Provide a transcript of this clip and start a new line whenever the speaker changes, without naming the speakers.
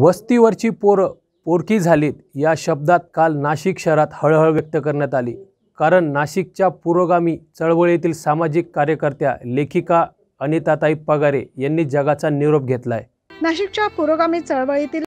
वस्तीवरची पोरं पोरकी झालीत या शब्दात काल नाशिक शहरात हळहळ व्यक्त करण्यात आली कारण नाशिकच्या पुरोगामी चळवळीतील सामाजिक कार्यकर्त्या लेखिका अनिताताई पगारे यांनी जगाचा निरोप घेतलाय
नाशिकच्या पुरोगामी
चळवळीतील